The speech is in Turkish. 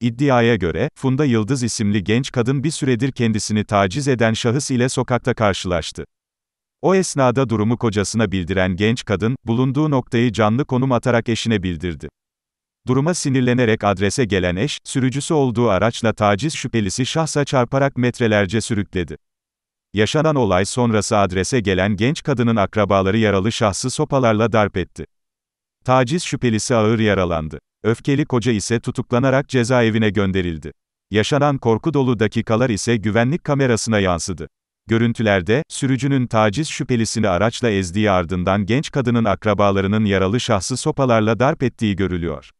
İddiaya göre, Funda Yıldız isimli genç kadın bir süredir kendisini taciz eden şahıs ile sokakta karşılaştı. O esnada durumu kocasına bildiren genç kadın, bulunduğu noktayı canlı konum atarak eşine bildirdi. Duruma sinirlenerek adrese gelen eş, sürücüsü olduğu araçla taciz şüphelisi şahsa çarparak metrelerce sürükledi. Yaşanan olay sonrası adrese gelen genç kadının akrabaları yaralı şahsı sopalarla darp etti. Taciz şüphelisi ağır yaralandı. Öfkeli koca ise tutuklanarak cezaevine gönderildi. Yaşanan korku dolu dakikalar ise güvenlik kamerasına yansıdı. Görüntülerde, sürücünün taciz şüphelisini araçla ezdiği ardından genç kadının akrabalarının yaralı şahsı sopalarla darp ettiği görülüyor.